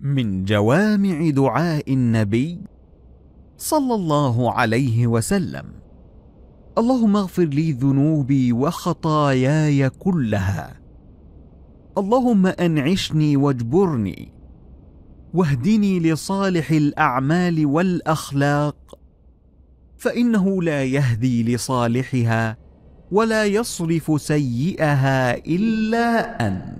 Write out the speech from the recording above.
من جوامع دعاء النبي صلى الله عليه وسلم اللهم اغفر لي ذنوبي وخطاياي كلها اللهم انعشني واجبرني واهدني لصالح الاعمال والاخلاق فانه لا يهدي لصالحها ولا يصرف سيئها الا انت